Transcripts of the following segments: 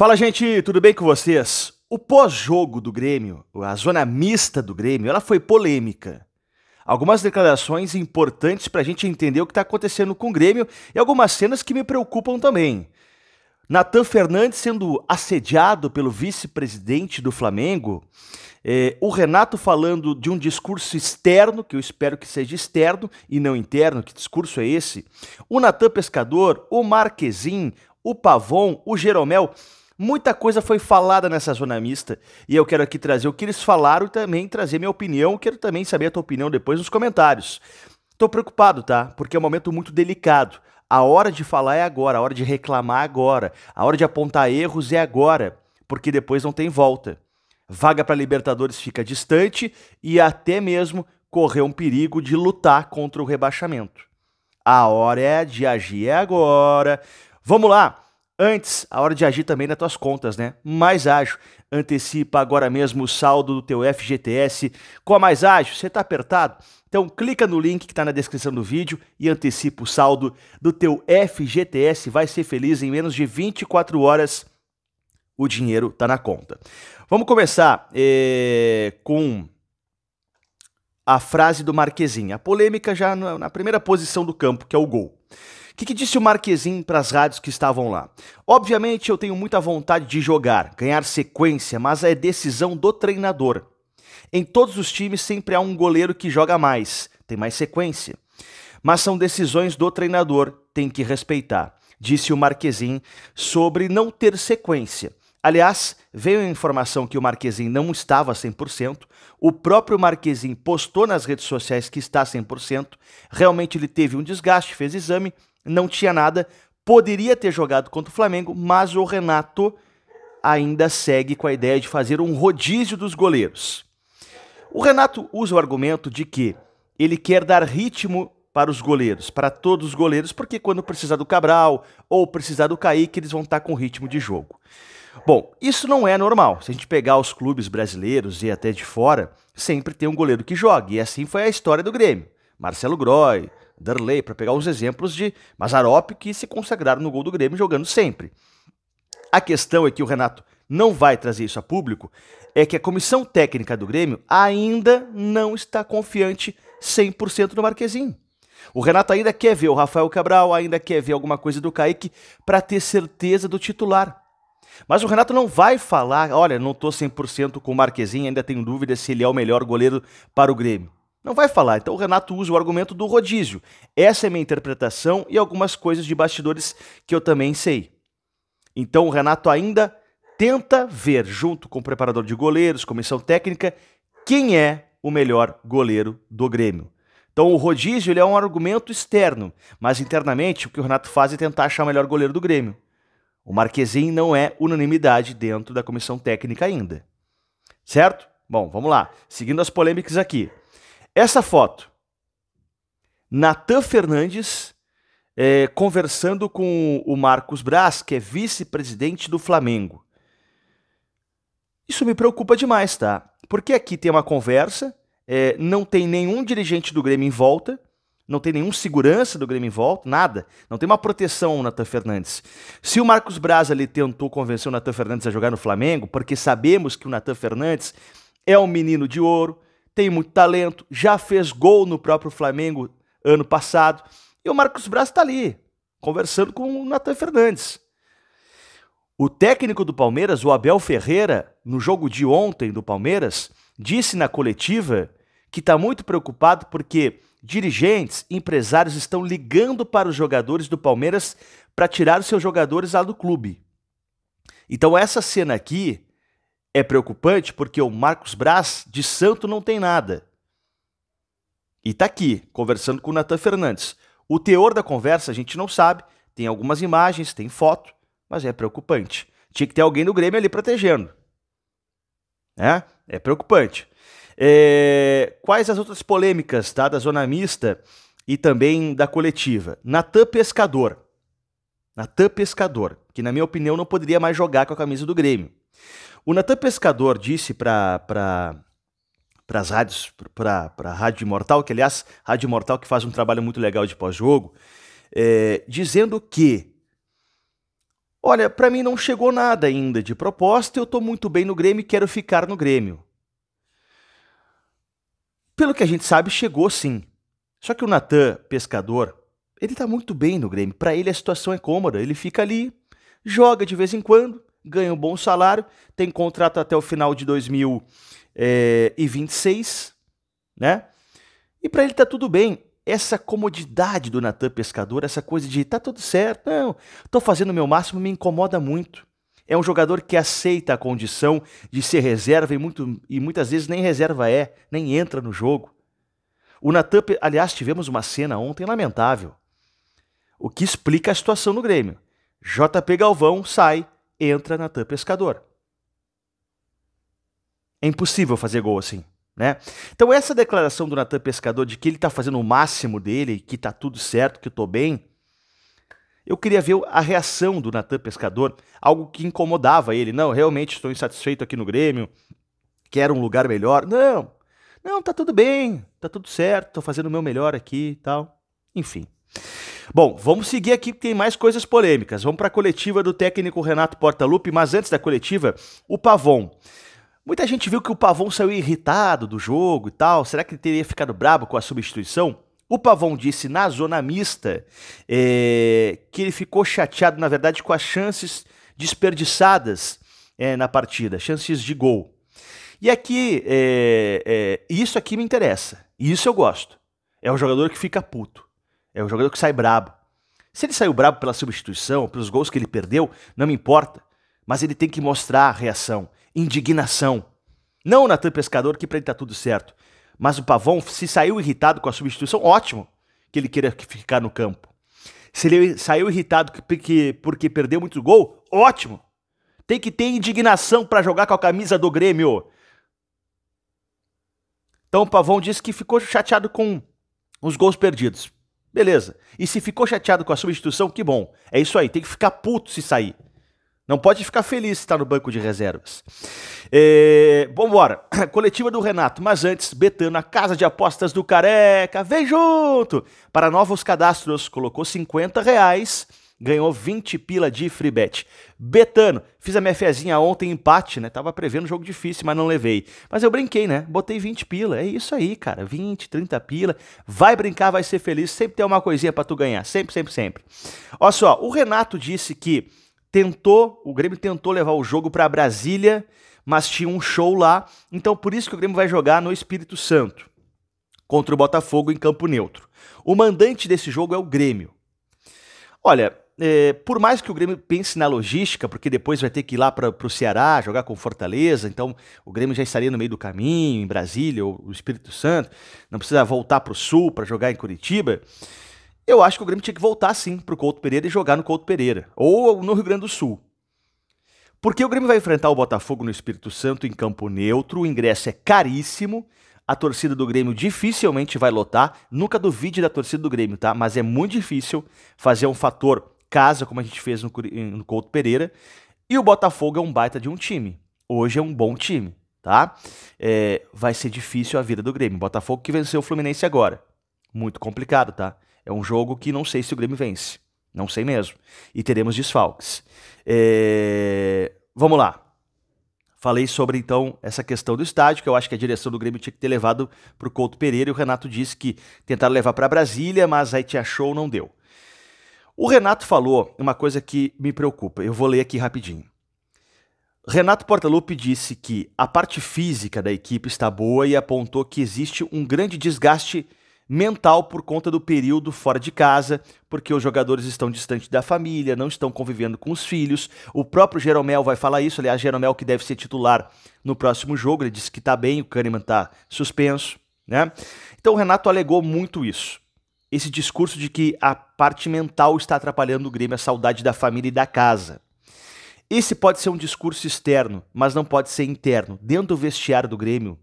Fala, gente, tudo bem com vocês? O pós-jogo do Grêmio, a zona mista do Grêmio, ela foi polêmica. Algumas declarações importantes para a gente entender o que está acontecendo com o Grêmio e algumas cenas que me preocupam também. Natan Fernandes sendo assediado pelo vice-presidente do Flamengo, é, o Renato falando de um discurso externo, que eu espero que seja externo e não interno, que discurso é esse? O Natan Pescador, o Marquezin, o Pavon, o Jeromel Muita coisa foi falada nessa zona mista e eu quero aqui trazer o que eles falaram e também trazer minha opinião. Quero também saber a tua opinião depois nos comentários. Tô preocupado, tá? Porque é um momento muito delicado. A hora de falar é agora, a hora de reclamar é agora, a hora de apontar erros é agora, porque depois não tem volta. Vaga para Libertadores fica distante e até mesmo correr um perigo de lutar contra o rebaixamento. A hora é de agir é agora. Vamos lá! Antes, a hora de agir também nas tuas contas, né? Mais ágil. Antecipa agora mesmo o saldo do teu FGTS. Com a é Mais Ágil, você está apertado? Então clica no link que está na descrição do vídeo e antecipa o saldo do teu FGTS. Vai ser feliz em menos de 24 horas. O dinheiro está na conta. Vamos começar eh, com a frase do Marquezinho. A polêmica já na primeira posição do campo, que é o gol que, que disse o Marquezin para as rádios que estavam lá? Obviamente eu tenho muita vontade de jogar, ganhar sequência, mas é decisão do treinador. Em todos os times sempre há um goleiro que joga mais, tem mais sequência. Mas são decisões do treinador, tem que respeitar, disse o Marquezin sobre não ter sequência. Aliás, veio a informação que o Marquezin não estava 100%, o próprio Marquezin postou nas redes sociais que está 100%, realmente ele teve um desgaste, fez exame, não tinha nada, poderia ter jogado contra o Flamengo, mas o Renato ainda segue com a ideia de fazer um rodízio dos goleiros. O Renato usa o argumento de que ele quer dar ritmo para os goleiros, para todos os goleiros, porque quando precisar do Cabral ou precisar do Kaique, eles vão estar com ritmo de jogo. Bom, isso não é normal. Se a gente pegar os clubes brasileiros e até de fora, sempre tem um goleiro que joga. E assim foi a história do Grêmio. Marcelo Groy, Darley, para pegar os exemplos de Mazarop que se consagraram no gol do Grêmio jogando sempre. A questão é que o Renato não vai trazer isso a público, é que a comissão técnica do Grêmio ainda não está confiante 100% no Marquezinho. O Renato ainda quer ver o Rafael Cabral, ainda quer ver alguma coisa do Kaique para ter certeza do titular. Mas o Renato não vai falar, olha, não estou 100% com o Marquezinho, ainda tenho dúvida se ele é o melhor goleiro para o Grêmio. Não vai falar. Então o Renato usa o argumento do rodízio. Essa é a minha interpretação e algumas coisas de bastidores que eu também sei. Então o Renato ainda tenta ver, junto com o preparador de goleiros, comissão técnica, quem é o melhor goleiro do Grêmio. Então o rodízio ele é um argumento externo, mas internamente o que o Renato faz é tentar achar o melhor goleiro do Grêmio. O Marquezin não é unanimidade dentro da comissão técnica ainda. Certo? Bom, vamos lá. Seguindo as polêmicas aqui. Essa foto. Natan Fernandes é, conversando com o Marcos Braz, que é vice-presidente do Flamengo. Isso me preocupa demais, tá? Porque aqui tem uma conversa, é, não tem nenhum dirigente do Grêmio em volta, não tem nenhum segurança do Grêmio em volta, nada. Não tem uma proteção o Natan Fernandes. Se o Marcos Braz ali tentou convencer o Natan Fernandes a jogar no Flamengo, porque sabemos que o Natan Fernandes é um menino de ouro, tem muito talento, já fez gol no próprio Flamengo ano passado. E o Marcos Braz está ali, conversando com o Nathan Fernandes. O técnico do Palmeiras, o Abel Ferreira, no jogo de ontem do Palmeiras, disse na coletiva que está muito preocupado porque dirigentes, empresários estão ligando para os jogadores do Palmeiras para tirar os seus jogadores lá do clube. Então essa cena aqui é preocupante porque o Marcos Braz de santo não tem nada. E tá aqui, conversando com o Natan Fernandes. O teor da conversa a gente não sabe, tem algumas imagens, tem foto, mas é preocupante. Tinha que ter alguém do Grêmio ali protegendo. É, é preocupante. É... Quais as outras polêmicas tá, da zona mista e também da coletiva? Natan Pescador. Natan Pescador, que na minha opinião não poderia mais jogar com a camisa do Grêmio. O Natan Pescador disse para pra para as rádios, para a Rádio Imortal, que aliás, Rádio Imortal que faz um trabalho muito legal de pós-jogo, é, dizendo que, olha, para mim não chegou nada ainda de proposta, eu estou muito bem no Grêmio e quero ficar no Grêmio. Pelo que a gente sabe, chegou sim. Só que o Natan, pescador, ele está muito bem no Grêmio. Para ele a situação é cômoda, ele fica ali, joga de vez em quando, ganha um bom salário, tem contrato até o final de 2026, eh, né? E para ele tá tudo bem. Essa comodidade do Natan Pescador, essa coisa de tá tudo certo, não, tô fazendo o meu máximo, me incomoda muito. É um jogador que aceita a condição de ser reserva e, muito, e muitas vezes nem reserva é, nem entra no jogo. O Natan, aliás, tivemos uma cena ontem lamentável. O que explica a situação no Grêmio. JP Galvão sai entra Natan Pescador. É impossível fazer gol assim. Né? Então, essa declaração do Natan Pescador de que ele está fazendo o máximo dele, que está tudo certo, que eu estou bem, eu queria ver a reação do Natan Pescador, algo que incomodava ele. Não, realmente estou insatisfeito aqui no Grêmio, quero um lugar melhor. Não, não, está tudo bem, está tudo certo, estou fazendo o meu melhor aqui e tal. Enfim. Bom, vamos seguir aqui que tem mais coisas polêmicas. Vamos para a coletiva do técnico Renato Portaluppi, mas antes da coletiva, o Pavon. Muita gente viu que o Pavon saiu irritado do jogo e tal. Será que ele teria ficado brabo com a substituição? O Pavon disse na zona mista é, que ele ficou chateado, na verdade, com as chances desperdiçadas é, na partida, chances de gol. E aqui, é, isso aqui me interessa, e isso eu gosto. É o jogador que fica puto. É um jogador que sai brabo. Se ele saiu brabo pela substituição, pelos gols que ele perdeu, não me importa. Mas ele tem que mostrar reação, indignação. Não o Natan Pescador, que pra ele tá tudo certo. Mas o Pavão, se saiu irritado com a substituição, ótimo que ele queira ficar no campo. Se ele saiu irritado porque, porque perdeu muito gol, ótimo. Tem que ter indignação para jogar com a camisa do Grêmio. Então o Pavão disse que ficou chateado com os gols perdidos. Beleza. E se ficou chateado com a substituição, que bom. É isso aí, tem que ficar puto se sair. Não pode ficar feliz se está no banco de reservas. É, vambora. Coletiva do Renato. Mas antes, Betano, a casa de apostas do Careca. Vem junto! Para novos cadastros, colocou 50 reais ganhou 20 pila de free bet. Betano, fiz a minha fezinha ontem, empate, né? Tava prevendo um jogo difícil, mas não levei. Mas eu brinquei, né? Botei 20 pila, é isso aí, cara. 20, 30 pila. Vai brincar, vai ser feliz, sempre tem uma coisinha para tu ganhar, sempre, sempre, sempre. Olha só, o Renato disse que tentou, o Grêmio tentou levar o jogo para Brasília, mas tinha um show lá, então por isso que o Grêmio vai jogar no Espírito Santo contra o Botafogo em campo neutro. O mandante desse jogo é o Grêmio. Olha, é, por mais que o Grêmio pense na logística, porque depois vai ter que ir lá para o Ceará jogar com Fortaleza, então o Grêmio já estaria no meio do caminho, em Brasília ou no Espírito Santo, não precisa voltar para o Sul para jogar em Curitiba. Eu acho que o Grêmio tinha que voltar sim para o Couto Pereira e jogar no Couto Pereira, ou no Rio Grande do Sul. Porque o Grêmio vai enfrentar o Botafogo no Espírito Santo em campo neutro, o ingresso é caríssimo, a torcida do Grêmio dificilmente vai lotar. Nunca duvide da torcida do Grêmio, tá? Mas é muito difícil fazer um fator casa, como a gente fez no, no Couto Pereira. E o Botafogo é um baita de um time. Hoje é um bom time, tá? É, vai ser difícil a vida do Grêmio. Botafogo que venceu o Fluminense agora. Muito complicado, tá? É um jogo que não sei se o Grêmio vence. Não sei mesmo. E teremos desfalques. É... Vamos lá. Falei sobre, então, essa questão do estádio, que eu acho que a direção do Grêmio tinha que ter levado para o Couto Pereira. E o Renato disse que tentaram levar para Brasília, mas aí tinha show, não deu. O Renato falou uma coisa que me preocupa, eu vou ler aqui rapidinho. Renato Portaluppi disse que a parte física da equipe está boa e apontou que existe um grande desgaste mental por conta do período fora de casa, porque os jogadores estão distantes da família, não estão convivendo com os filhos. O próprio Jeromel vai falar isso, aliás, Jeromel que deve ser titular no próximo jogo, ele disse que está bem, o Kahneman está suspenso, né? Então o Renato alegou muito isso esse discurso de que a parte mental está atrapalhando o Grêmio, a saudade da família e da casa. Esse pode ser um discurso externo, mas não pode ser interno. Dentro do vestiário do Grêmio,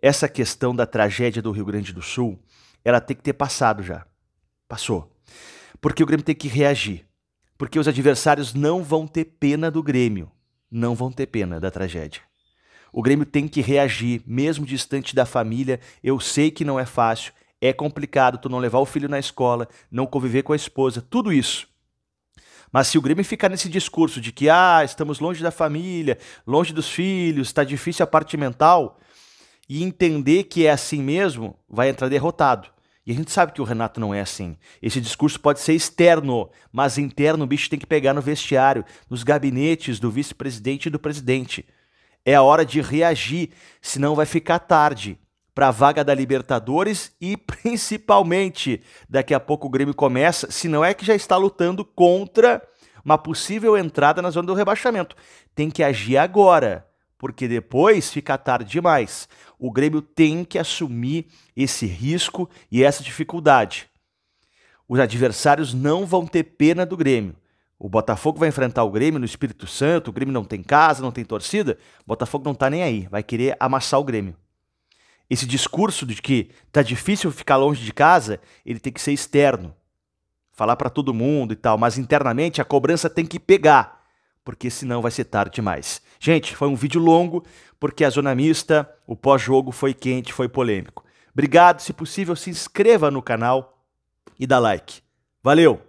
essa questão da tragédia do Rio Grande do Sul, ela tem que ter passado já. Passou. Porque o Grêmio tem que reagir. Porque os adversários não vão ter pena do Grêmio. Não vão ter pena da tragédia. O Grêmio tem que reagir, mesmo distante da família. Eu sei que não é fácil, é complicado tu não levar o filho na escola, não conviver com a esposa, tudo isso. Mas se o Grêmio ficar nesse discurso de que ah, estamos longe da família, longe dos filhos, está difícil a parte mental, e entender que é assim mesmo, vai entrar derrotado. E a gente sabe que o Renato não é assim. Esse discurso pode ser externo, mas interno o bicho tem que pegar no vestiário, nos gabinetes do vice-presidente e do presidente. É a hora de reagir, senão vai ficar tarde para a vaga da Libertadores e principalmente daqui a pouco o Grêmio começa, se não é que já está lutando contra uma possível entrada na zona do rebaixamento. Tem que agir agora, porque depois fica tarde demais. O Grêmio tem que assumir esse risco e essa dificuldade. Os adversários não vão ter pena do Grêmio. O Botafogo vai enfrentar o Grêmio no Espírito Santo, o Grêmio não tem casa, não tem torcida, o Botafogo não tá nem aí, vai querer amassar o Grêmio. Esse discurso de que tá difícil ficar longe de casa, ele tem que ser externo. Falar para todo mundo e tal, mas internamente a cobrança tem que pegar, porque senão vai ser tarde demais. Gente, foi um vídeo longo, porque a Zona Mista, o pós-jogo foi quente, foi polêmico. Obrigado, se possível, se inscreva no canal e dá like. Valeu!